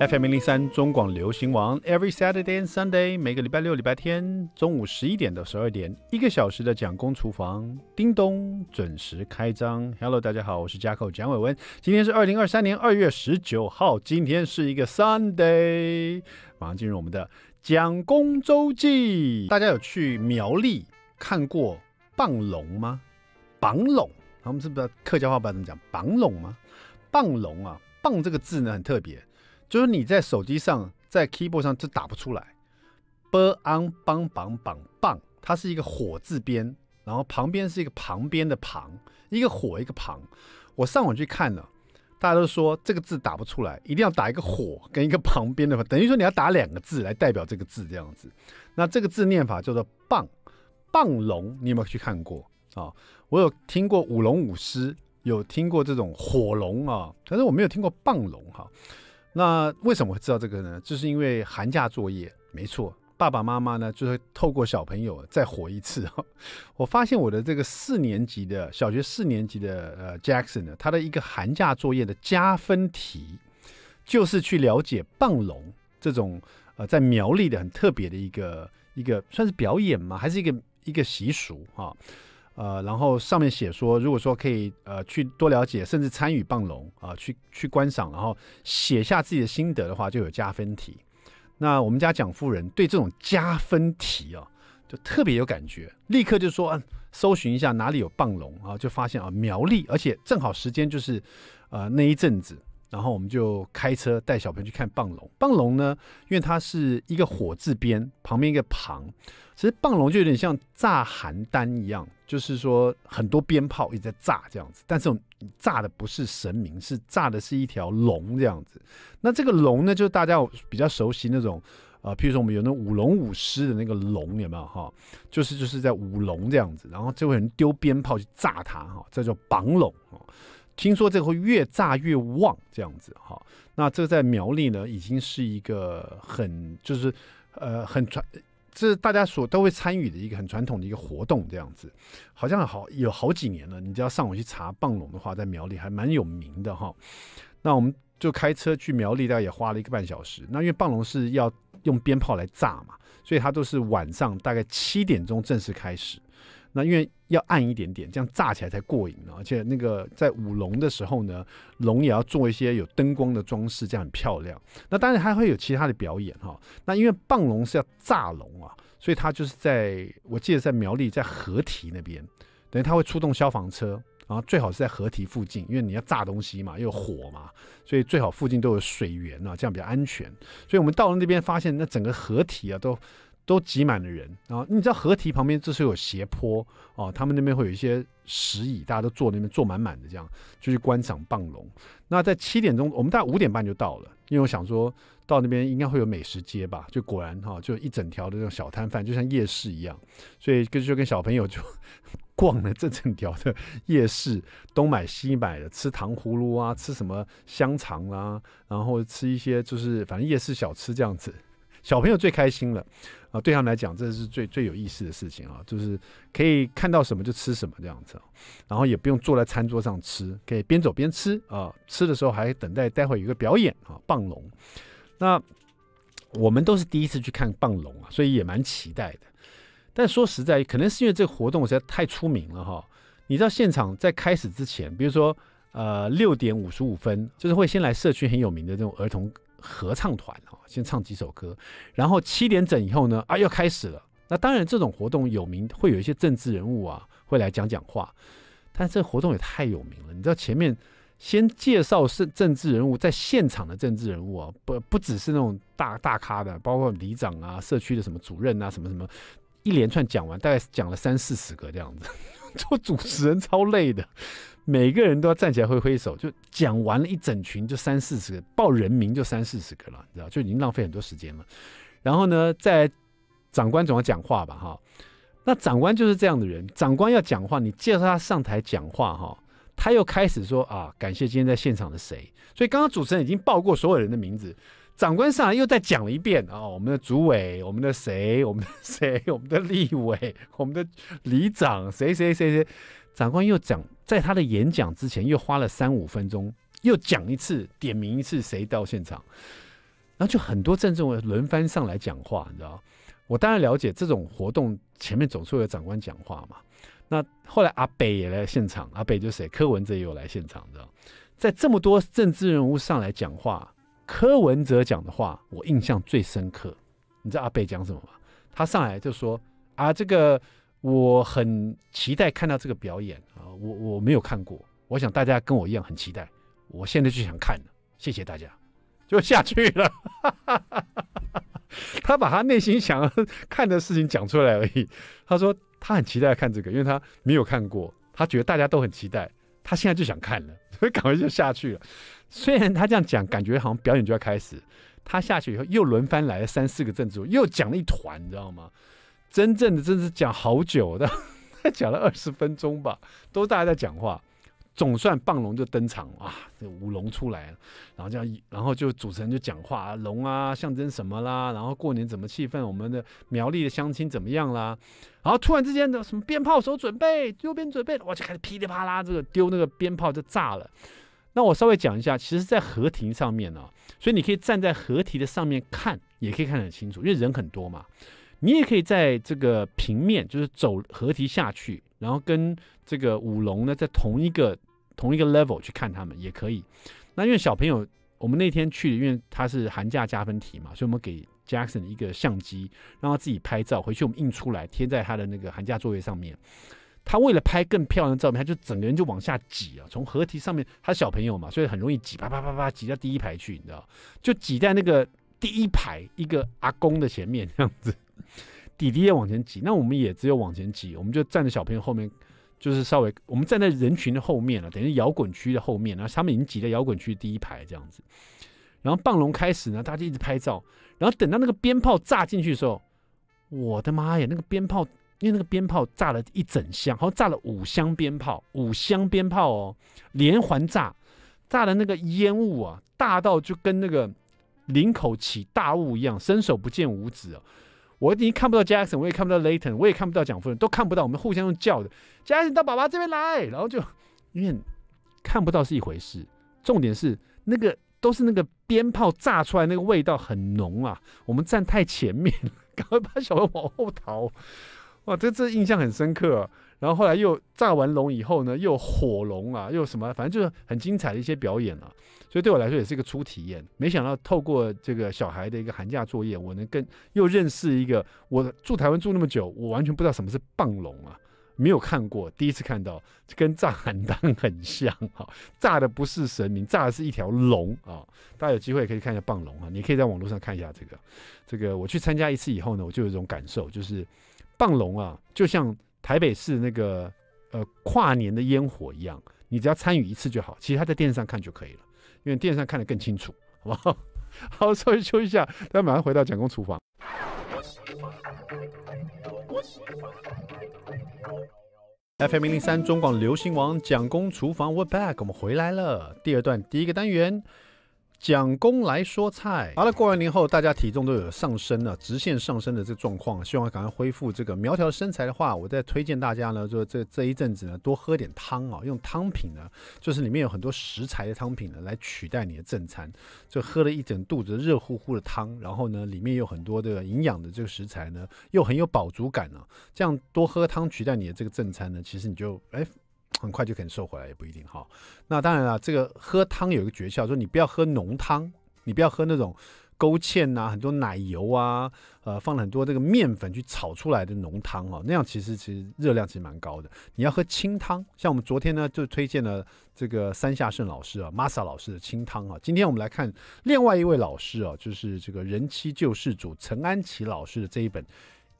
FM 零零三中广流行王，Every Saturday and Sunday，每个礼拜六、礼拜天中午十一点到十二点，一个小时的蒋公厨房，叮咚准时开张。Hello，大家好，我是加客蒋伟文，今天是二零二三年二月十九号，今天是一个 Sunday，马上进入我们的蒋公周记。大家有去苗栗看过棒龙吗？棒龙，他们是不是客家话不知道怎么讲，棒龙吗？棒龙啊，棒这个字呢很特别。就是你在手机上，在 keyboard 上就打不出来。b an b 棒棒 g 它是一个火字边，然后旁边是一个旁边的旁，一个火一个旁。我上网去看了，大家都说这个字打不出来，一定要打一个火跟一个旁边的，等于说你要打两个字来代表这个字这样子。那这个字念法叫做棒棒龙，你有没有去看过啊？我有听过舞龙舞狮，有听过这种火龙啊，可是我没有听过棒龙哈。那为什么会知道这个呢？就是因为寒假作业，没错，爸爸妈妈呢就会透过小朋友再火一次。我发现我的这个四年级的小学四年级的呃 Jackson 呢，他的一个寒假作业的加分题，就是去了解棒龙这种呃在苗栗的很特别的一个一个算是表演吗？还是一个一个习俗啊。呃，然后上面写说，如果说可以呃去多了解，甚至参与棒龙啊，去去观赏，然后写下自己的心得的话，就有加分题。那我们家蒋夫人对这种加分题啊，就特别有感觉，立刻就说啊，搜寻一下哪里有棒龙啊，就发现啊苗栗，而且正好时间就是呃那一阵子，然后我们就开车带小朋友去看棒龙。棒龙呢，因为它是一个火字边，旁边一个旁。其实棒龙就有点像炸邯郸一样，就是说很多鞭炮一直在炸这样子，但是炸的不是神明，是炸的是一条龙这样子。那这个龙呢，就是大家比较熟悉那种，呃，譬如说我们有那舞龙舞狮的那个龙，有没有哈？就是就是在舞龙这样子，然后就会人丢鞭炮去炸它，哈，这叫绑龙哈。听说这个会越炸越旺这样子哈。那这在苗栗呢，已经是一个很就是呃很传。这是大家所都会参与的一个很传统的一个活动，这样子，好像好有好几年了。你只要上网去查棒龙的话，在苗栗还蛮有名的哈。那我们就开车去苗栗，大概也花了一个半小时。那因为棒龙是要用鞭炮来炸嘛，所以它都是晚上大概七点钟正式开始。那因为要暗一点点，这样炸起来才过瘾呢。而且那个在舞龙的时候呢，龙也要做一些有灯光的装饰，这样很漂亮。那当然还会有其他的表演哈。那因为棒龙是要炸龙啊，所以它就是在我记得在苗栗在河堤那边，等于它会出动消防车，然后最好是在河堤附近，因为你要炸东西嘛，又火嘛，所以最好附近都有水源啊，这样比较安全。所以我们到了那边，发现那整个河堤啊都。都挤满了人，然后你知道河堤旁边这是有斜坡哦，他们那边会有一些石椅，大家都坐那边坐满满的，这样就是观赏棒龙。那在七点钟，我们大概五点半就到了，因为我想说到那边应该会有美食街吧，就果然哈，就一整条的那种小摊贩，就像夜市一样，所以跟就跟小朋友就 逛了这整条的夜市，东买西买的，吃糖葫芦啊，吃什么香肠啊，然后吃一些就是反正夜市小吃这样子。小朋友最开心了，啊，对他们来讲，这是最最有意思的事情啊，就是可以看到什么就吃什么这样子，然后也不用坐在餐桌上吃，可以边走边吃啊，吃的时候还等待待会有一个表演啊，棒龙。那我们都是第一次去看棒龙啊，所以也蛮期待的。但说实在，可能是因为这活动实在太出名了哈，你知道现场在开始之前，比如说呃六点五十五分，就是会先来社区很有名的这种儿童。合唱团啊，先唱几首歌，然后七点整以后呢，啊，要开始了。那当然，这种活动有名，会有一些政治人物啊，会来讲讲话。但这活动也太有名了，你知道前面先介绍是政治人物，在现场的政治人物啊，不不只是那种大大咖的，包括里长啊、社区的什么主任啊，什么什么，一连串讲完，大概讲了三四十个这样子。做 主持人超累的。每个人都要站起来挥挥手，就讲完了一整群，就三四十个报人名就三四十个了，你知道就已经浪费很多时间了。然后呢，在长官总要讲话吧，哈，那长官就是这样的人，长官要讲话，你介绍他上台讲话，哈，他又开始说啊，感谢今天在现场的谁，所以刚刚主持人已经报过所有人的名字，长官上来又再讲了一遍啊，我们的主委，我们的谁，我们的谁，我们的立委，我们的里长，谁谁谁谁。长官又讲，在他的演讲之前又花了三五分钟，又讲一次点名一次谁到现场，然后就很多政治人物轮番上来讲话，你知道？我当然了解这种活动前面总是有长官讲话嘛。那后来阿北也来现场，阿北就是谁？柯文哲也有来现场，知道？在这么多政治人物上来讲话，柯文哲讲的话我印象最深刻。你知道阿北讲什么吗？他上来就说啊，这个。我很期待看到这个表演啊，我我没有看过，我想大家跟我一样很期待，我现在就想看了，谢谢大家，就下去了。他把他内心想看的事情讲出来而已，他说他很期待看这个，因为他没有看过，他觉得大家都很期待，他现在就想看了，所以赶快就下去了。虽然他这样讲，感觉好像表演就要开始，他下去以后又轮番来了三四个镇主，又讲了一团，你知道吗？真正的真是讲好久的，讲了二十分钟吧，都大家在讲话，总算棒龙就登场啊，这舞龙出来了，然后这样，然后就主持人就讲话，龙啊象征什么啦，然后过年怎么气氛，我们的苗栗的乡亲怎么样啦，然后突然之间的什么鞭炮手准备右边准备，我就开始噼里啪啦这个丢那个鞭炮就炸了，那我稍微讲一下，其实，在河堤上面呢，所以你可以站在河堤的上面看，也可以看得很清楚，因为人很多嘛。你也可以在这个平面，就是走合堤下去，然后跟这个舞龙呢在同一个同一个 level 去看他们也可以。那因为小朋友，我们那天去，因为他是寒假加分题嘛，所以我们给 Jackson 一个相机，让他自己拍照，回去我们印出来贴在他的那个寒假作业上面。他为了拍更漂亮的照片，他就整个人就往下挤啊，从合堤上面，他小朋友嘛，所以很容易挤，啪啪啪啪挤到第一排去，你知道，就挤在那个第一排一个阿公的前面这样子。弟弟也往前挤，那我们也只有往前挤，我们就站在小朋友后面，就是稍微我们站在人群的后面了，等于摇滚区的后面。然后他们已经挤在摇滚区第一排这样子。然后棒龙开始呢，他就一直拍照。然后等到那个鞭炮炸进去的时候，我的妈呀！那个鞭炮，因为那个鞭炮炸了一整箱，好像炸了五箱鞭炮，五箱鞭炮哦，连环炸，炸的那个烟雾啊，大到就跟那个领口起大雾一样，伸手不见五指哦。我已经看不到 Jackson，我也看不到 Layton，我也看不到蒋夫人，都看不到。我们互相用叫的，Jackson 到爸爸这边来。然后就因为看不到是一回事，重点是那个都是那个鞭炮炸出来那个味道很浓啊。我们站太前面，赶快把小孩往后逃。哇，这这印象很深刻。然后后来又炸完龙以后呢，又火龙啊，又什么，反正就是很精彩的一些表演了。所以对我来说也是一个初体验。没想到透过这个小孩的一个寒假作业，我能更又认识一个。我住台湾住那么久，我完全不知道什么是棒龙啊，没有看过，第一次看到，跟炸寒单很像哈，炸的不是神明，炸的是一条龙啊。大家有机会可以看一下棒龙啊，你可以在网络上看一下这个。这个我去参加一次以后呢，我就有一种感受，就是棒龙啊，就像台北市那个呃跨年的烟火一样，你只要参与一次就好，其实他在电视上看就可以了。因为电视上看得更清楚，好不好？好，稍微休一下，大家马上回到蒋公厨房。FM 零零三，中广流行王蒋公厨房，We Back，我们回来了。第二段第一个单元。蒋公来说菜。好了，过完年后，大家体重都有上升了，直线上升的这状况，希望赶快恢复这个苗条身材的话，我再推荐大家呢，就这这一阵子呢，多喝点汤啊，用汤品呢，就是里面有很多食材的汤品呢，来取代你的正餐。就喝了一整肚子热乎乎的汤，然后呢，里面有很多的营养的这个食材呢，又很有饱足感呢。这样多喝汤取代你的这个正餐呢，其实你就，哎。很快就可能瘦回来，也不一定哈。那当然了，这个喝汤有一个诀窍，就是你不要喝浓汤，你不要喝那种勾芡呐、很多奶油啊、呃放了很多这个面粉去炒出来的浓汤哈，那样其实其实热量其实蛮高的。你要喝清汤，像我们昨天呢就推荐了这个三下盛老师啊、m a s a 老师的清汤哈。今天我们来看另外一位老师啊，就是这个人妻救世主陈安琪老师的这一本。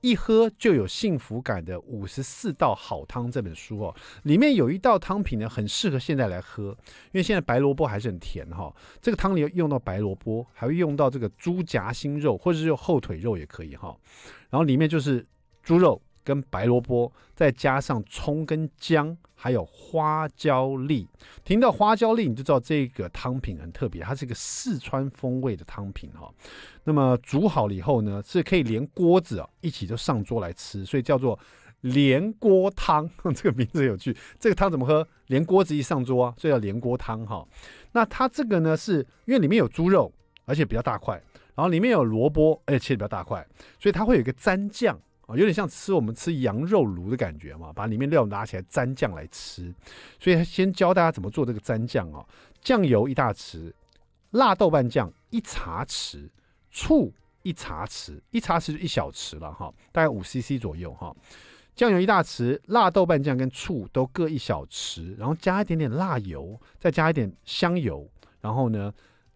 一喝就有幸福感的五十四道好汤这本书哦，里面有一道汤品呢，很适合现在来喝，因为现在白萝卜还是很甜哈。这个汤里用到白萝卜，还会用到这个猪夹心肉或者是用后腿肉也可以哈，然后里面就是猪肉。跟白萝卜，再加上葱跟姜，还有花椒粒。听到花椒粒，你就知道这个汤品很特别，它是一个四川风味的汤品哈。那么煮好了以后呢，是可以连锅子啊一起就上桌来吃，所以叫做连锅汤。这个名字有趣，这个汤怎么喝？连锅子一上桌啊，所以叫连锅汤哈。那它这个呢，是因为里面有猪肉，而且比较大块，然后里面有萝卜，且切比较大块，所以它会有一个蘸酱。啊，有点像吃我们吃羊肉炉的感觉嘛，把里面料拿起来沾酱来吃。所以先教大家怎么做这个蘸酱啊，酱油一大匙，辣豆瓣酱一茶匙，醋一茶匙，一茶匙就一小匙了哈，大概五 CC 左右哈。酱油一大匙，辣豆瓣酱跟醋都各一小匙，然后加一点点辣油，再加一点香油，然后呢，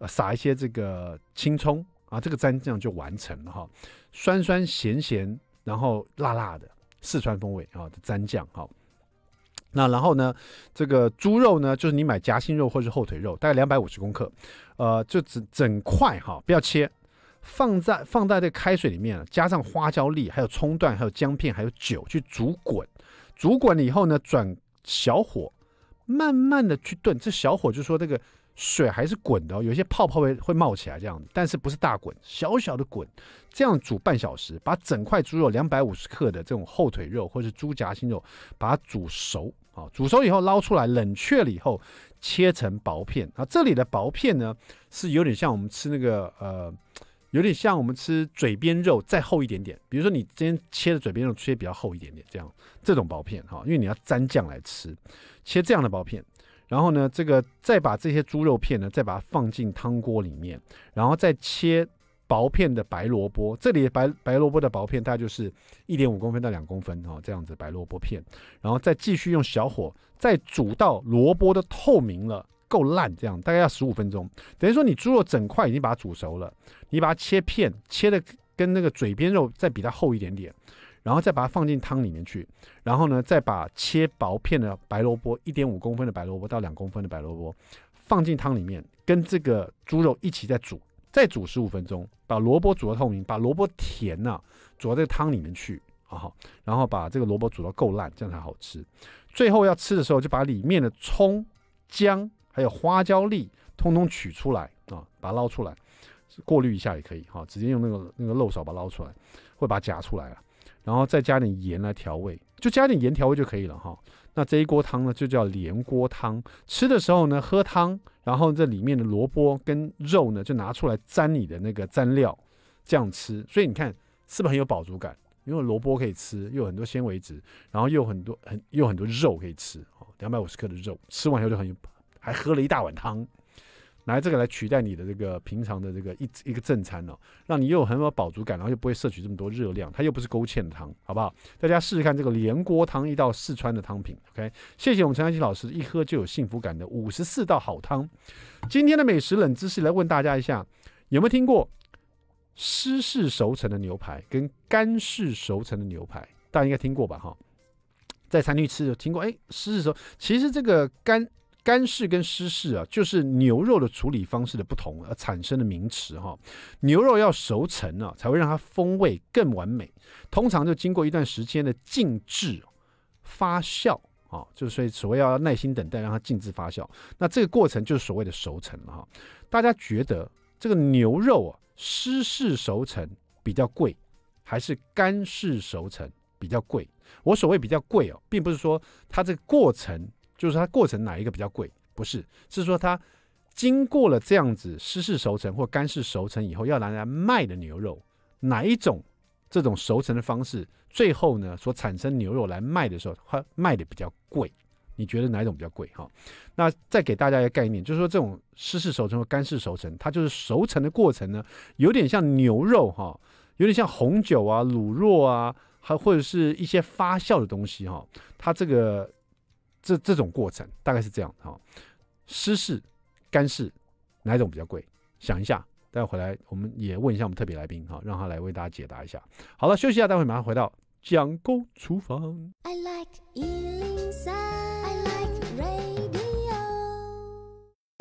撒一些这个青葱啊，这个蘸酱就完成了哈，酸酸咸咸。然后辣辣的四川风味啊的蘸酱哈，那然后呢，这个猪肉呢，就是你买夹心肉或是后腿肉，大概两百五十克，呃，就整整块哈，不要切，放在放在这开水里面，加上花椒粒，还有葱段，还有姜片，还有酒去煮滚，煮滚了以后呢，转小火，慢慢的去炖，这小火就说这个。水还是滚的，有些泡泡会会冒起来这样子，但是不是大滚，小小的滚，这样煮半小时，把整块猪肉两百五十克的这种后腿肉，或是猪夹心肉，把它煮熟，啊，煮熟以后捞出来，冷却了以后切成薄片。啊，这里的薄片呢，是有点像我们吃那个呃，有点像我们吃嘴边肉再厚一点点，比如说你今天切的嘴边肉切比较厚一点点，这样这种薄片哈，因为你要沾酱来吃，切这样的薄片。然后呢，这个再把这些猪肉片呢，再把它放进汤锅里面，然后再切薄片的白萝卜。这里白白萝卜的薄片，大概就是一点五公分到两公分哦，这样子白萝卜片。然后再继续用小火再煮到萝卜都透明了，够烂，这样大概要十五分钟。等于说你猪肉整块已经把它煮熟了，你把它切片，切的跟那个嘴边肉再比它厚一点点。然后再把它放进汤里面去，然后呢，再把切薄片的白萝卜，一点五公分的白萝卜到两公分的白萝卜，放进汤里面，跟这个猪肉一起再煮，再煮十五分钟，把萝卜煮到透明，把萝卜甜呢煮到这个汤里面去，啊，然后把这个萝卜煮到够烂，这样才好吃。最后要吃的时候，就把里面的葱、姜还有花椒粒通通取出来啊，把它捞出来，过滤一下也可以，哈，直接用那个那个漏勺把它捞出来，会把它夹出来了。然后再加点盐来调味，就加点盐调味就可以了哈。那这一锅汤呢，就叫连锅汤。吃的时候呢，喝汤，然后这里面的萝卜跟肉呢，就拿出来沾你的那个蘸料，这样吃。所以你看，是不是很有饱足感？因为萝卜可以吃，又很多纤维质，然后又很多很又很多肉可以吃，哦，两百五十克的肉吃完以后就很有，还喝了一大碗汤。拿这个来取代你的这个平常的这个一一个正餐哦，让你又很有饱足感，然后又不会摄取这么多热量，它又不是勾芡汤，好不好？大家试试看这个连锅汤一道四川的汤品。OK，谢谢我们陈安琪老师，一喝就有幸福感的五十四道好汤。今天的美食冷知识来问大家一下，有没有听过湿式熟成的牛排跟干式熟成的牛排？大家应该听过吧？哈，在餐厅吃有听过？哎，湿式熟，其实这个干。干式跟湿式啊，就是牛肉的处理方式的不同而产生的名词哈。牛肉要熟成啊，才会让它风味更完美。通常就经过一段时间的静置、发酵啊，就所以所谓要耐心等待，让它静置发酵。那这个过程就是所谓的熟成哈。大家觉得这个牛肉啊，湿式熟成比较贵，还是干式熟成比较贵？我所谓比较贵哦，并不是说它这个过程。就是它过程哪一个比较贵？不是，是说它经过了这样子湿式熟成或干式熟成以后，要拿来卖的牛肉，哪一种这种熟成的方式，最后呢所产生牛肉来卖的时候，它卖的比较贵？你觉得哪一种比较贵？哈，那再给大家一个概念，就是说这种湿式熟成和干式熟成，它就是熟成的过程呢，有点像牛肉哈，有点像红酒啊、卤肉啊，还或者是一些发酵的东西哈，它这个。这这种过程大概是这样，哦。湿式、干式哪种比较贵？想一下，待会回来我们也问一下我们特别来宾，哈，让他来为大家解答一下。好了，休息一下，待会马上回到讲狗厨房。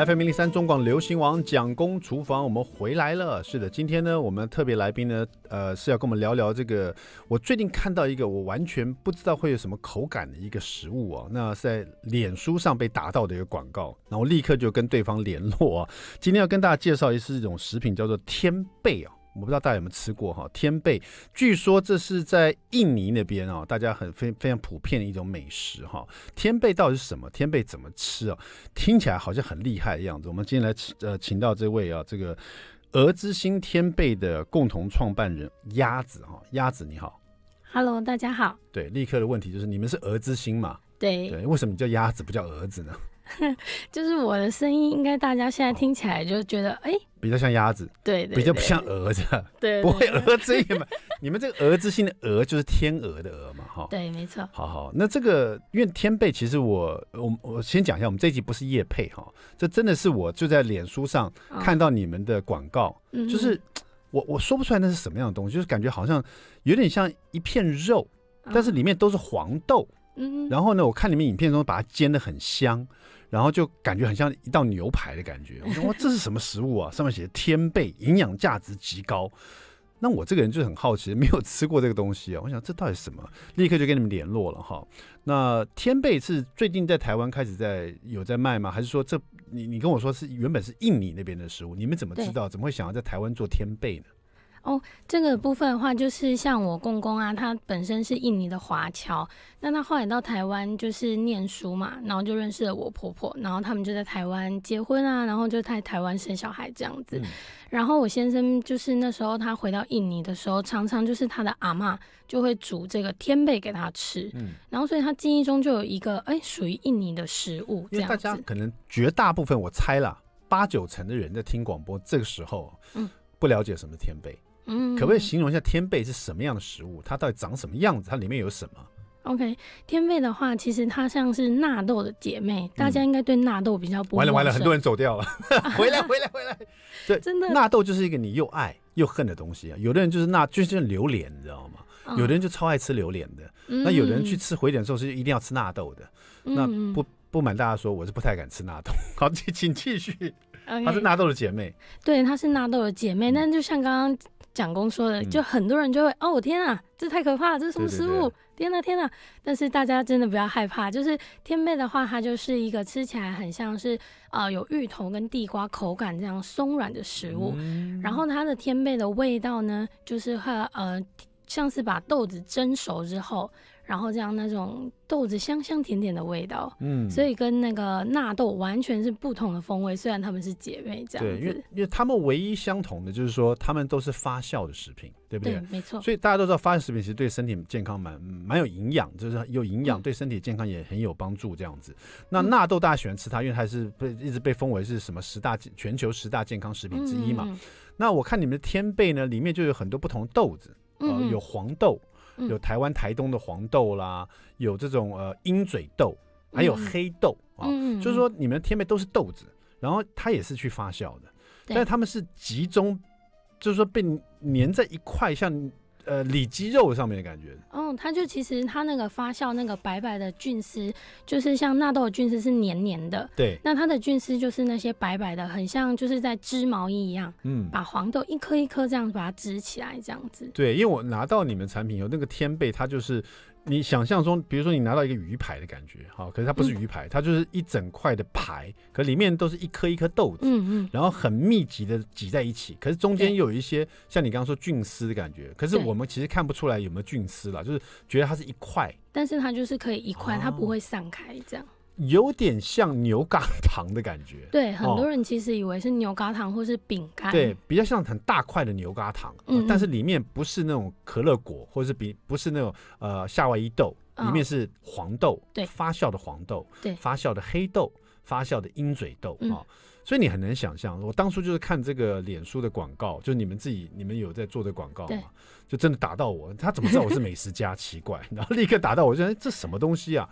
FM 零零三中广流行王蒋工厨房，我们回来了。是的，今天呢，我们特别来宾呢，呃，是要跟我们聊聊这个。我最近看到一个我完全不知道会有什么口感的一个食物啊，那在脸书上被打到的一个广告，然后立刻就跟对方联络啊。今天要跟大家介绍一次这种食品，叫做天贝啊。我不知道大家有没有吃过哈天贝，据说这是在印尼那边啊，大家很非非常普遍的一种美食哈。天贝到底是什么？天贝怎么吃啊？听起来好像很厉害的样子。我们今天来请呃请到这位啊，这个鹅之星天贝的共同创办人鸭子哈，鸭子你好，Hello，大家好。对，立刻的问题就是你们是鹅之星嘛？对，对，为什么叫鸭子不叫鹅子呢？就是我的声音，应该大家现在听起来就觉得哎，比较像鸭子，对，比较不像鹅子，对，不会鹅子你嘛？你们这个鹅之心的鹅就是天鹅的鹅嘛哈，对，没错，好好，那这个因为天贝其实我我我先讲一下，我们这一集不是叶配哈，这真的是我就在脸书上看到你们的广告，就是我我说不出来那是什么样的东西，就是感觉好像有点像一片肉，但是里面都是黄豆，嗯嗯，然后呢，我看你们影片中把它煎的很香。然后就感觉很像一道牛排的感觉。我说哇，这是什么食物啊？上面写的天贝，营养价值极高。那我这个人就很好奇，没有吃过这个东西啊。我想这到底是什么？立刻就跟你们联络了哈。那天贝是最近在台湾开始在有在卖吗？还是说这你你跟我说是原本是印尼那边的食物？你们怎么知道？怎么会想要在台湾做天贝呢？哦，这个部分的话，就是像我公公啊，他本身是印尼的华侨，那他后来到台湾就是念书嘛，然后就认识了我婆婆，然后他们就在台湾结婚啊，然后就在台湾生小孩这样子。然后我先生就是那时候他回到印尼的时候，常常就是他的阿妈就会煮这个天贝给他吃，然后所以他记忆中就有一个哎属于印尼的食物。因为大家可能绝大部分我猜了八九成的人在听广播，这个时候嗯不了解什么天贝。嗯，可不可以形容一下天贝是什么样的食物？它到底长什么样子？它里面有什么？OK，天贝的话，其实它像是纳豆的姐妹。大家应该对纳豆比较不完了完了，很多人走掉了，回来回来回来。对，真的，纳豆就是一个你又爱又恨的东西啊。有的人就是纳，就是像榴莲，你知道吗？有的人就超爱吃榴莲的。那有的人去吃回点寿司，一定要吃纳豆的。那不不瞒大家说，我是不太敢吃纳豆。好，请请继续。她是纳豆的姐妹。对，她是纳豆的姐妹。那就像刚刚。蒋公说的，就很多人就会哦，天啊，这太可怕了，这是什么食物？天啊，天啊！但是大家真的不要害怕，就是天贝的话，它就是一个吃起来很像是啊有芋头跟地瓜口感这样松软的食物，然后它的天贝的味道呢，就是和呃像是把豆子蒸熟之后。然后这样那种豆子香香甜甜的味道，嗯，所以跟那个纳豆完全是不同的风味，虽然他们是姐妹这样子。对，因为因为他们唯一相同的，就是说他们都是发酵的食品，对不对？对，没错。所以大家都知道发酵食品其实对身体健康蛮蛮有营养，就是有营养对身体健康也很有帮助这样子。那纳豆大家喜欢吃它，因为它是被一直被封为是什么十大全球十大健康食品之一嘛。那我看你们的天贝呢，里面就有很多不同豆子，呃，有黄豆。有台湾台东的黄豆啦，有这种呃鹰嘴豆，还有黑豆啊，就是说你们天贝都是豆子，然后它也是去发酵的，但是他们是集中，就是说被粘在一块，像。呃，里肌肉上面的感觉，哦，它就其实它那个发酵那个白白的菌丝，就是像纳豆的菌丝是黏黏的，对，那它的菌丝就是那些白白的，很像就是在织毛衣一样，嗯，把黄豆一颗一颗这样把它织起来，这样子，对，因为我拿到你们产品有那个天贝，它就是。你想象中，比如说你拿到一个鱼排的感觉，好，可是它不是鱼排，它就是一整块的排，可里面都是一颗一颗豆子，嗯嗯，然后很密集的挤在一起，可是中间有一些像你刚刚说菌丝的感觉，可是我们其实看不出来有没有菌丝了，就是觉得它是一块，但是它就是可以一块，它不会散开这样。有点像牛轧糖的感觉，对，很多人其实以为是牛轧糖或是饼干，对，比较像很大块的牛轧糖，嗯，但是里面不是那种可乐果，或是比不是那种呃夏威夷豆，里面是黄豆，对，发酵的黄豆，对，发酵的黑豆，发酵的鹰嘴豆啊，所以你很难想象，我当初就是看这个脸书的广告，就你们自己你们有在做的广告嘛，就真的打到我，他怎么知道我是美食家？奇怪，然后立刻打到我，就说哎这什么东西啊？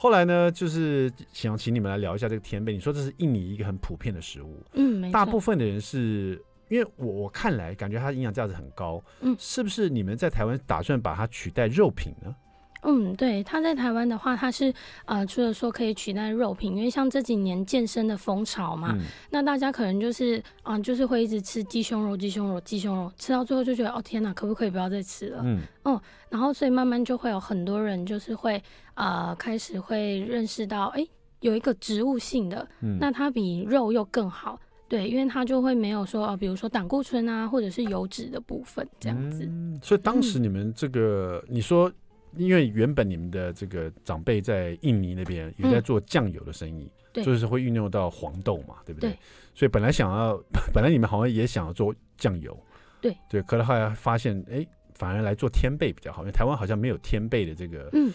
后来呢，就是想请你们来聊一下这个甜贝。你说这是印尼一个很普遍的食物，嗯，大部分的人是，因为我我看来感觉它营养价值很高，嗯，是不是你们在台湾打算把它取代肉品呢？嗯，对，他在台湾的话，他是呃，除了说可以取代肉品，因为像这几年健身的风潮嘛，那大家可能就是啊，就是会一直吃鸡胸肉、鸡胸肉、鸡胸肉，吃到最后就觉得哦，天哪，可不可以不要再吃了？嗯，哦，然后所以慢慢就会有很多人就是会呃，开始会认识到，哎，有一个植物性的，那它比肉又更好，对，因为它就会没有说啊，比如说胆固醇啊，或者是油脂的部分这样子。所以当时你们这个，你说。因为原本你们的这个长辈在印尼那边也在做酱油的生意，就是会运用到黄豆嘛，对不对？所以本来想要，本来你们好像也想要做酱油，对对，后来发现哎，反而来做天贝比较好，因为台湾好像没有天贝的这个嗯。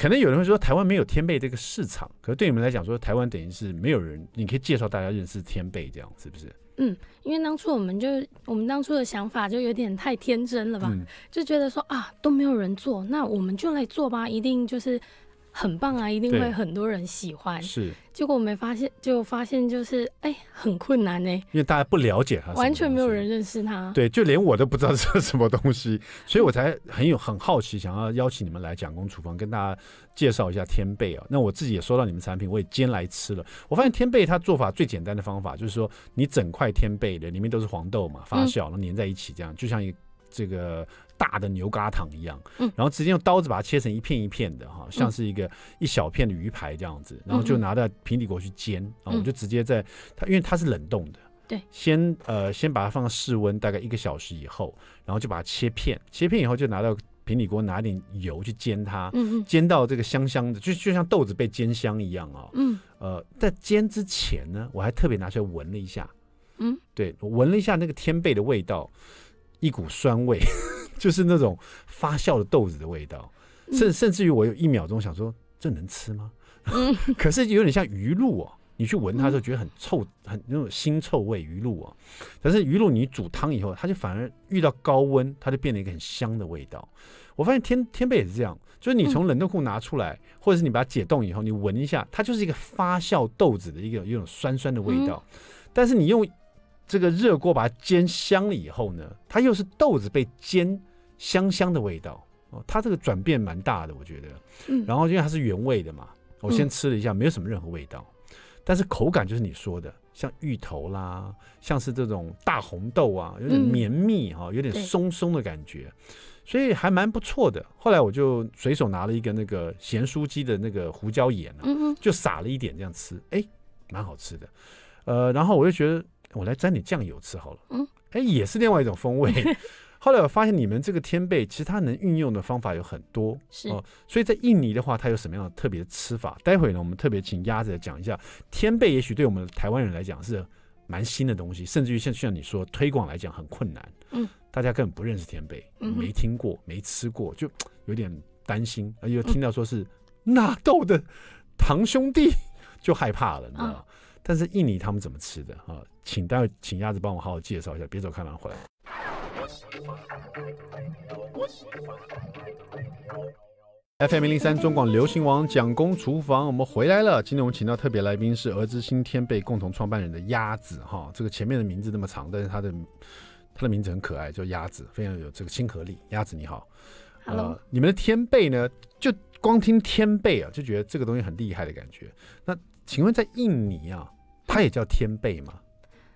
可能有人会说，台湾没有天贝这个市场，可是对你们来讲，说台湾等于是没有人，你可以介绍大家认识天贝，这样是不是？嗯，因为当初我们就我们当初的想法就有点太天真了吧，就觉得说啊都没有人做，那我们就来做吧，一定就是。很棒啊，一定会很多人喜欢。是，结果我没发现，就发现就是，哎，很困难呢。因为大家不了解他，完全没有人认识他。对，就连我都不知道这是什么东西，所以我才很有很好奇，想要邀请你们来讲工厨房，跟大家介绍一下天贝啊。那我自己也收到你们产品，我也煎来吃了。我发现天贝它做法最简单的方法，就是说你整块天贝的里面都是黄豆嘛，发酵了粘在一起这样，就像一。这个。大的牛轧糖一样，嗯，然后直接用刀子把它切成一片一片的哈，像是一个一小片的鱼排这样子，然后就拿到平底锅去煎，我就直接在它，因为它是冷冻的，对，先呃先把它放室温大概一个小时以后，然后就把它切片，切片以后就拿到平底锅拿点油去煎它，嗯嗯，煎到这个香香的，就就像豆子被煎香一样啊，嗯，呃，在煎之前呢，我还特别拿出来闻了一下，嗯，对，我闻了一下那个天贝的味道，一股酸味。就是那种发酵的豆子的味道，甚甚至于我有一秒钟想说这能吃吗？可是有点像鱼露哦，你去闻它的时候觉得很臭，很那种腥臭味。鱼露哦。但是鱼露你煮汤以后，它就反而遇到高温，它就变成了一个很香的味道。我发现天天贝也是这样，就是你从冷冻库拿出来，或者是你把它解冻以后，你闻一下，它就是一个发酵豆子的一个一种酸酸的味道。但是你用这个热锅把它煎香了以后呢，它又是豆子被煎。香香的味道哦，它这个转变蛮大的，我觉得。嗯。然后因为它是原味的嘛，我先吃了一下，没有什么任何味道，但是口感就是你说的，像芋头啦，像是这种大红豆啊，有点绵密哈，有点松松的感觉，所以还蛮不错的。后来我就随手拿了一个那个咸酥鸡的那个胡椒盐，啊，嗯，就撒了一点这样吃，哎，蛮好吃的。呃，然后我就觉得我来沾点酱油吃好了，嗯，哎，也是另外一种风味。后来我发现你们这个天贝其实它能运用的方法有很多，是哦。所以在印尼的话，它有什么样的特别吃法？待会呢，我们特别请鸭子讲一下天贝。也许对我们台湾人来讲是蛮新的东西，甚至于像像你说推广来讲很困难，嗯，大家根本不认识天贝，嗯，没听过，没吃过，就有点担心。而又听到说是纳豆的堂兄弟，就害怕了，你知道。但是印尼他们怎么吃的啊？请待会请鸭子帮我好好介绍一下，别走开，忙回来。FM 零零三中广流行王蒋工厨房，我们回来了。今天我们请到特别来宾是儿之新天贝共同创办人的鸭子哈。这个前面的名字那么长，但是他的他的名字很可爱，叫鸭子，非常有这个亲和力。鸭子你好，Hello。你们的天贝呢？就光听天贝啊，就觉得这个东西很厉害的感觉。那请问在印尼啊，它也叫天贝吗？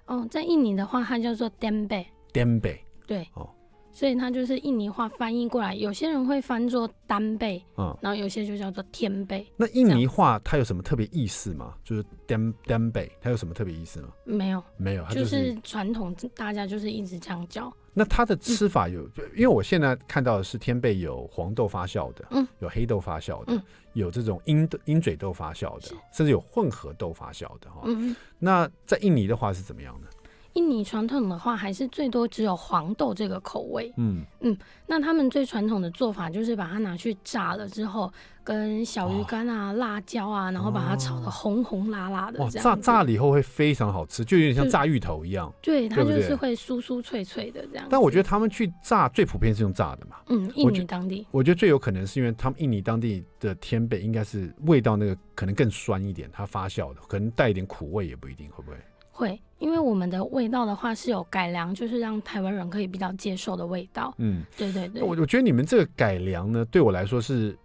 哦，在印尼的话，它叫做 d n 贝，天贝。对哦，所以它就是印尼话翻译过来，有些人会翻作单贝，嗯，然后有些就叫做天贝。那印尼话它有什么特别意思吗？就是单单 m 贝，它有什么特别意思吗？没有，没有，就是传统大家就是一直这样叫。那它的吃法有，因为我现在看到的是天贝有黄豆发酵的，嗯，有黑豆发酵的，嗯，有这种鹰鹰嘴豆发酵的，甚至有混合豆发酵的哈。嗯，那在印尼的话是怎么样呢？印尼传统的话，还是最多只有黄豆这个口味。嗯嗯，那他们最传统的做法就是把它拿去炸了之后，跟小鱼干啊、辣椒啊，然后把它炒得红红辣辣的。哇，炸炸了以后会非常好吃，就有点像炸芋头一样。对，它就是会酥酥脆脆的这样。但我觉得他们去炸最普遍是用炸的嘛。嗯，印尼当地。我觉得最有可能是因为他们印尼当地的天贝应该是味道那个可能更酸一点，它发酵的可能带一点苦味也不一定，会不会？会，因为我们的味道的话是有改良，就是让台湾人可以比较接受的味道。嗯，对对对。我我觉得你们这个改良呢，对我来说是，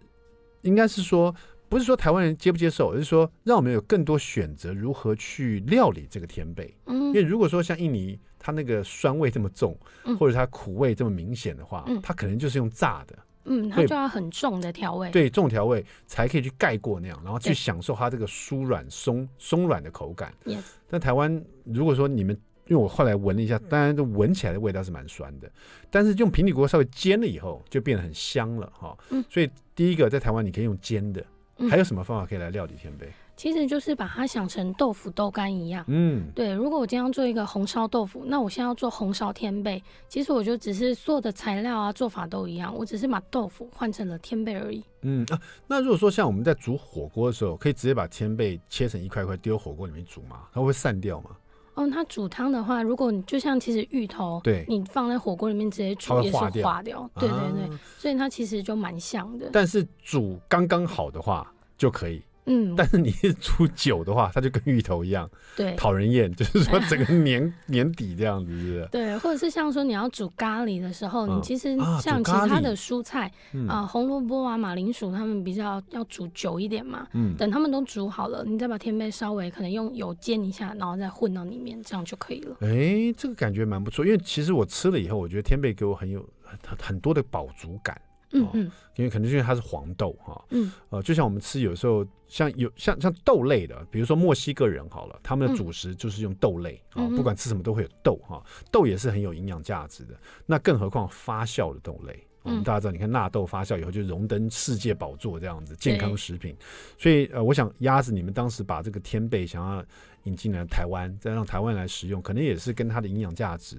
应该是说，不是说台湾人接不接受，而是说让我们有更多选择如何去料理这个天贝。嗯，因为如果说像印尼，它那个酸味这么重，或者它苦味这么明显的话，它可能就是用炸的。嗯，它就要很重的调味，对，重调味才可以去盖过那样，然后去享受它这个酥软松松软的口感。Yes，但台湾如果说你们，因为我后来闻了一下，当然闻起来的味道是蛮酸的，但是用平底锅稍微煎了以后，就变得很香了哈。嗯，所以第一个在台湾你可以用煎的，还有什么方法可以来料理天杯？其实就是把它想成豆腐、豆干一样。嗯，对。如果我今天要做一个红烧豆腐，那我现在要做红烧天贝，其实我就只是做的材料啊、做法都一样，我只是把豆腐换成了天贝而已。嗯啊，那如果说像我们在煮火锅的时候，可以直接把天贝切成一块块丢火锅里面煮吗？它会散掉吗？哦，它煮汤的话，如果你就像其实芋头，对，你放在火锅里面直接煮，也是化掉。对对对，所以它其实就蛮像的。但是煮刚刚好的话就可以。嗯，但是你煮久的话，它就跟芋头一样，对，讨人厌。就是说，整个年年底这样子，是不是？对，或者是像说你要煮咖喱的时候，你其实像其他的蔬菜啊，红萝卜啊、马铃薯，他们比较要煮久一点嘛。嗯。等他们都煮好了，你再把天贝稍微可能用油煎一下，然后再混到里面，这样就可以了。哎，这个感觉蛮不错，因为其实我吃了以后，我觉得天贝给我很有很很多的饱足感。嗯，因为可能因为它是黄豆哈，嗯，呃，就像我们吃有时候像有像像豆类的，比如说墨西哥人好了，他们的主食就是用豆类，哦，不管吃什么都会有豆哈，豆也是很有营养价值的，那更何况发酵的豆类，我们大家知道，你看纳豆发酵以后就荣登世界宝座这样子健康食品，所以呃，我想鸭子你们当时把这个天贝想要引进来台湾，再让台湾来食用，可能也是跟它的营养价值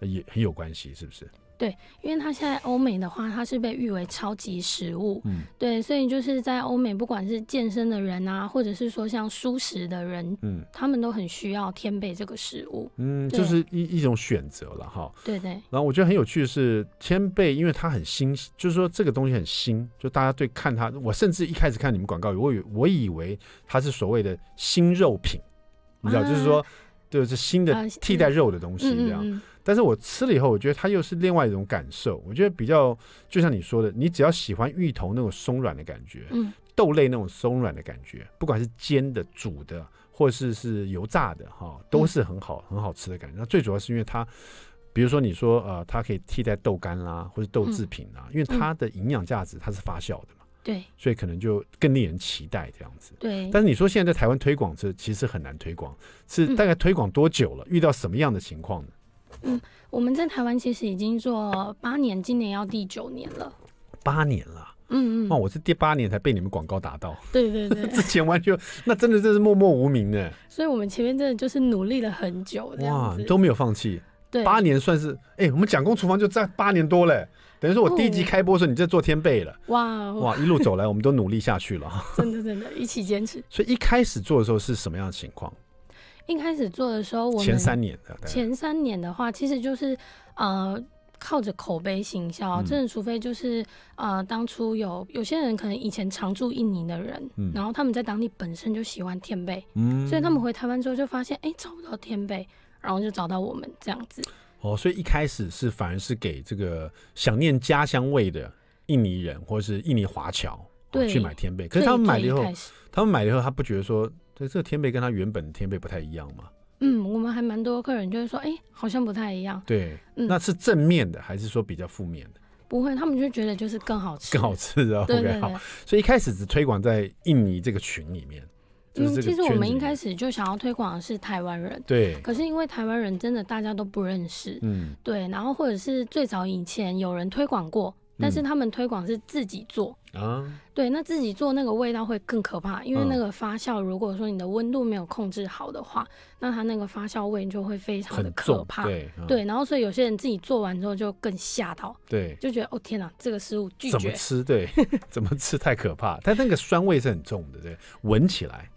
也很有关系，是不是？对，因为它现在欧美的话，它是被誉为超级食物。嗯，对，所以就是在欧美，不管是健身的人啊，或者是说像素食的人，嗯，他们都很需要天贝这个食物。嗯，就是一一种选择了哈。对对。然后我觉得很有趣的是，天贝因为它很新，就是说这个东西很新，就大家对看它，我甚至一开始看你们广告，我以我以为它是所谓的新肉品，你知道，就是说，对，是新的替代肉的东西这样。但是我吃了以后，我觉得它又是另外一种感受。我觉得比较就像你说的，你只要喜欢芋头那种松软的感觉，豆类那种松软的感觉，不管是煎的、煮的，或是是油炸的，哈，都是很好、很好吃的感觉。那最主要是因为它，比如说你说呃，它可以替代豆干啦，或者豆制品啊，因为它的营养价值它是发酵的嘛，对，所以可能就更令人期待这样子。对。但是你说现在在台湾推广这其实很难推广，是大概推广多久了？遇到什么样的情况呢？嗯，我们在台湾其实已经做八年，今年要第九年了。八年了，嗯嗯，哦，我是第八年才被你们广告打到。对对对，之 前完全那真的真是默默无名呢。所以我们前面真的就是努力了很久，哇，都没有放弃。对，八年算是，哎，我们蒋公厨房就在八年多嘞，等于说我第一集开播的时候你就做天贝了。哇哇，一路走来，我们都努力下去了。真的真的，一起坚持。所以一开始做的时候是什么样的情况？一开始做的时候，我前三年的前三年的话，其实就是呃靠着口碑行销，真的，除非就是呃当初有有些人可能以前常住印尼的人，然后他们在当地本身就喜欢天贝，所以他们回台湾之后就发现哎找不到天贝，然后就找到我们这样子。哦，所以一开始是反而是给这个想念家乡味的印尼人或者是印尼华侨。对，去买天贝。可是他们买了以后，他们买了以后，他不觉得说，对，这个天贝跟他原本的天贝不太一样吗？嗯，我们还蛮多客人就是说，哎，好像不太一样。对，那是正面的，还是说比较负面的？不会，他们就觉得就是更好吃，更好吃的 OK 好。所以一开始只推广在印尼这个群里面。嗯，其实我们一开始就想要推广的是台湾人，对。可是因为台湾人真的大家都不认识，嗯，对。然后或者是最早以前有人推广过。但是他们推广是自己做啊，对，那自己做那个味道会更可怕，因为那个发酵，如果说你的温度没有控制好的话，那它那个发酵味就会非常的可怕。对对，然后所以有些人自己做完之后就更吓到，对，就觉得哦天哪，这个食物拒绝吃，对，怎么吃太可怕，但那个酸味是很重的，对，闻起来。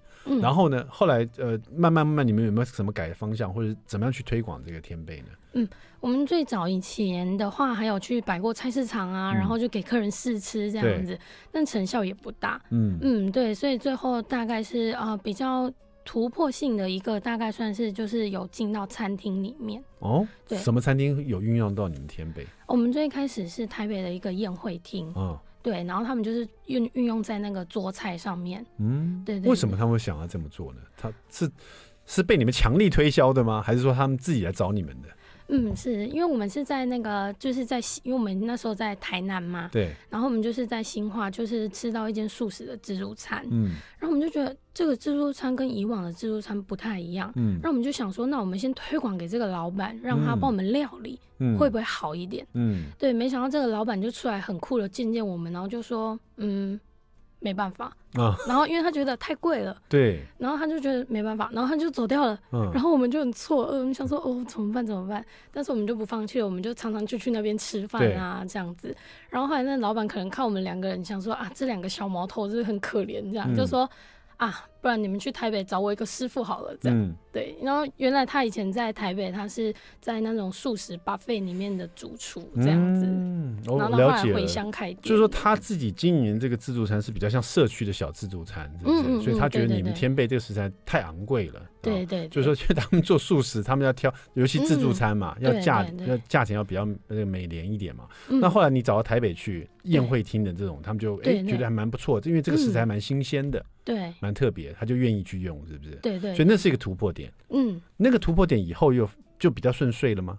然后呢，后来呃，慢慢慢，你们有没有什么改的方向，或者怎么样去推广这个天贝呢？嗯，我们最早以前的话，还有去摆过菜市场啊，然后就给客人试吃这样子，但成效也不大。嗯嗯，对，所以最后大概是啊比较突破性的一个，大概算是就是有进到餐厅里面哦。对，什么餐厅有运用到你们天北？我们最开始是台北的一个宴会厅啊，对，然后他们就是运运用在那个桌菜上面。嗯，对。为什么他们想要这么做呢？他是是被你们强力推销的吗？还是说他们自己来找你们的？嗯，是因为我们是在那个，就是在因为我们那时候在台南嘛，对，然后我们就是在新化，就是吃到一间素食的自助餐，嗯，然后我们就觉得这个自助餐跟以往的自助餐不太一样，嗯，然后我们就想说，那我们先推广给这个老板，让他帮我们料理，嗯，会不会好一点？嗯，对，没想到这个老板就出来很酷的见见我们，然后就说，嗯。没办法啊，然后因为他觉得太贵了，对，然后他就觉得没办法，然后他就走掉了，嗯，然后我们就很错，我们想说哦怎么办怎么办，但是我们就不放弃了，我们就常常就去那边吃饭啊这样子，然后后来那老板可能看我们两个人想说啊这两个小毛头就是很可怜这样，就说啊不然你们去台北找我一个师傅好了这样，对，然后原来他以前在台北，他是在那种素食 buffet 里面的主厨这样子。嗯，我了解，了。就是说他自己经营这个自助餐是比较像社区的小自助餐，嗯嗯，所以他觉得你们天贝这个食材太昂贵了，对对。就是说，他们做素食，他们要挑，尤其自助餐嘛，要价要价钱要比较那个美廉一点嘛。那后来你找到台北去宴会厅的这种，他们就哎觉得还蛮不错，因为这个食材蛮新鲜的，对，蛮特别，他就愿意去用，是不是？对对。所以那是一个突破点，嗯，那个突破点以后又就比较顺遂了吗？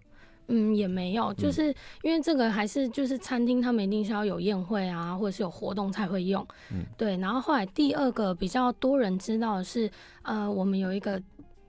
嗯，也没有，就是因为这个还是就是餐厅他们一定是要有宴会啊，或者是有活动才会用，嗯，对。然后后来第二个比较多人知道的是，呃，我们有一个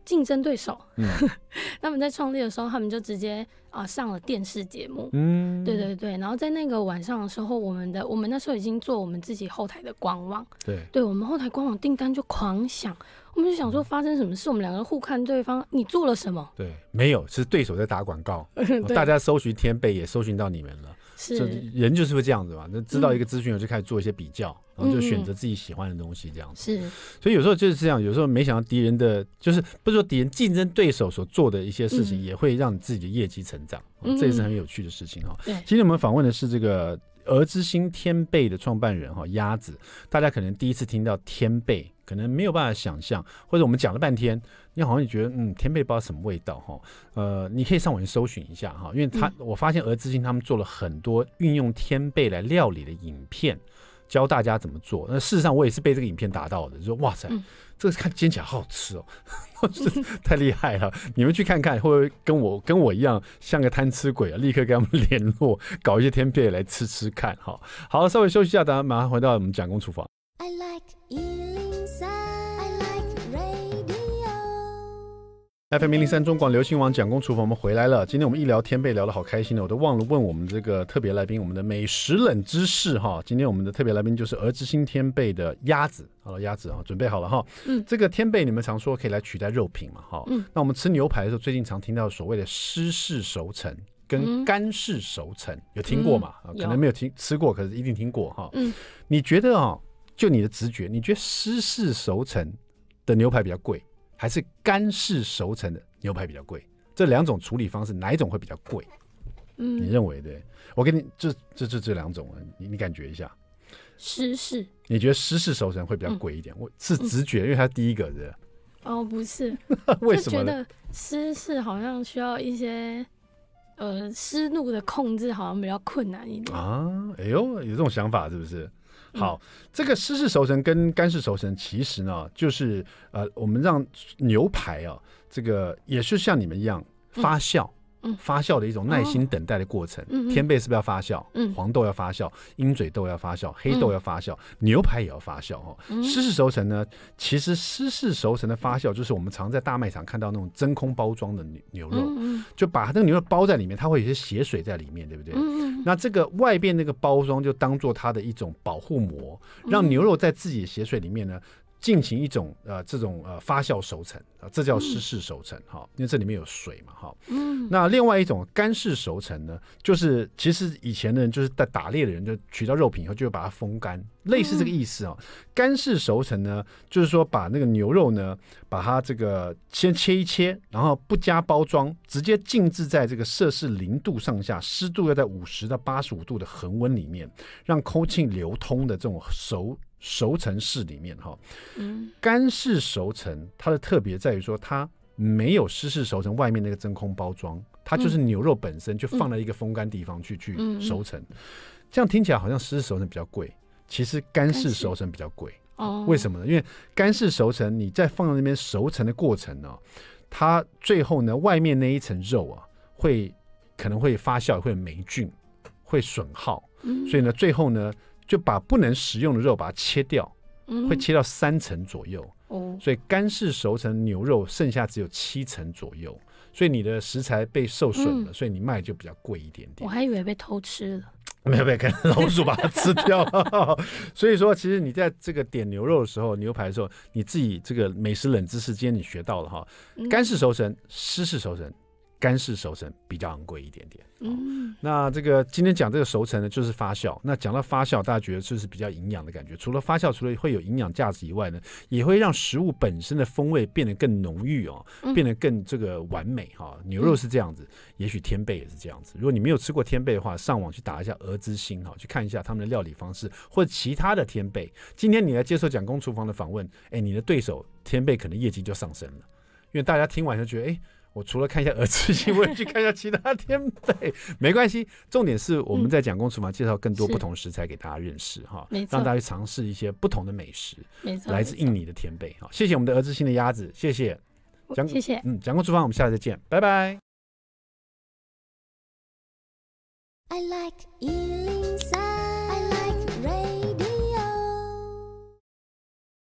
竞争对手，嗯，他们在创立的时候，他们就直接啊上了电视节目，嗯，对对对。然后在那个晚上的时候，我们的我们那时候已经做我们自己后台的官网，对，对我们后台官网订单就狂响。我们就想说发生什么事，我们两个互看对方，你做了什么？对，没有，是对手在打广告。大家搜寻天贝也搜寻到你们了。是人就是会这样子嘛？那知道一个资讯我就开始做一些比较，然后就选择自己喜欢的东西这样子。是，所以有时候就是这样，有时候没想到敌人的就是不说敌人竞争对手所做的一些事情，也会让你自己的业绩成长，这也是很有趣的事情啊。对，今天我们访问的是这个儿之心天贝的创办人哈鸭子，大家可能第一次听到天贝。可能没有办法想象，或者我们讲了半天，你好像也觉得嗯，天贝不知道什么味道哈，呃，你可以上网去搜寻一下哈，因为他，我发现俄之星他们做了很多运用天贝来料理的影片，教大家怎么做。那事实上我也是被这个影片打到的，就说哇塞，这个看起来好好吃哦，太厉害了！你们去看看，会不会跟我跟我一样像个贪吃鬼啊？立刻跟他们联络，搞一些天贝来吃吃看哈。好，稍微休息一下，大家马上回到我们蒋公厨房。FM 零零三中广流行网蒋公厨房，我们回来了。今天我们一聊天贝聊的好开心呢，我都忘了问我们这个特别来宾，我们的美食冷知识哈。今天我们的特别来宾就是儿之新天贝的鸭子，好了鸭子啊，准备好了哈。嗯，这个天贝你们常说可以来取代肉品嘛，哈。嗯。那我们吃牛排的时候，最近常听到所谓的湿式熟成跟干式熟成，有听过嘛？可能没有听吃过，可是一定听过哈。嗯，你觉得啊，就你的直觉，你觉得湿式熟成的牛排比较贵？还是干式熟成的牛排比较贵，这两种处理方式哪一种会比较贵？嗯，你认为的？我给你这、这、这这两种，你你感觉一下，湿式，你觉得湿式熟成会比较贵一点？我是直觉，因为它第一个是，哦，不是，为什么？湿式好像需要一些呃湿度的控制，好像比较困难一点啊？哎呦，有这种想法是不是？好，这个湿式熟成跟干式熟成，其实呢，就是呃，我们让牛排啊，这个也是像你们一样发酵。发酵的一种耐心等待的过程。天贝是不是要发酵？黄豆要发酵，鹰嘴豆要发酵，黑豆要发酵，牛排也要发酵哦。湿式熟成呢？其实湿式熟成的发酵就是我们常在大卖场看到那种真空包装的牛牛肉，就把那个牛肉包在里面，它会有些血水在里面，对不对？那这个外边那个包装就当做它的一种保护膜，让牛肉在自己的血水里面呢。进行一种呃这种呃发酵熟成啊，这叫湿式熟成哈，因为这里面有水嘛哈。嗯。那另外一种干式熟成呢，就是其实以前的人就是在打猎的人就取到肉品以后，就把它风干，类似这个意思啊。干式熟成呢，就是说把那个牛肉呢，把它这个先切一切，然后不加包装，直接静置在这个摄氏零度上下，湿度要在五十到八十五度的恒温里面，让空气流通的这种熟。熟成室里面哈，嗯，干式熟成它的特别在于说，它没有湿式熟成外面那个真空包装，它就是牛肉本身就放在一个风干地方去去熟成，这样听起来好像湿式熟成比较贵，其实干式熟成比较贵哦。为什么呢？因为干式熟成你在放在那边熟成的过程呢，它最后呢外面那一层肉啊会可能会发酵，会霉菌，会损耗，所以呢最后呢。就把不能食用的肉把它切掉，会切到三层左右，所以干式熟成牛肉剩下只有七层左右，所以你的食材被受损了，所以你卖就比较贵一点点。我还以为被偷吃了，没有没有，可能老鼠把它吃掉。所以说，其实你在这个点牛肉的时候、牛排的时候，你自己这个美食冷知识今天你学到了哈，干式熟成、湿式熟成。干式熟成比较昂贵一点点，嗯，那这个今天讲这个熟成呢，就是发酵。那讲到发酵，大家觉得就是比较营养的感觉。除了发酵，除了会有营养价值以外呢，也会让食物本身的风味变得更浓郁哦，变得更这个完美哈。牛肉是这样子，也许天贝也是这样子。如果你没有吃过天贝的话，上网去打一下“鹅之心”哈，去看一下他们的料理方式，或者其他的天贝。今天你来接受蒋公厨房的访问，哎，你的对手天贝可能业绩就上升了，因为大家听完就觉得哎。我除了看一下儿子星，我也去看一下其他天贝，没关系。重点是我们在讲公厨房介绍更多不同食材给大家认识哈，让大家去尝试一些不同的美食。没错，来自印尼的天贝，好，谢谢我们的儿子星的鸭子，谢谢，谢谢，嗯，讲公厨房，我们下次再见，拜拜。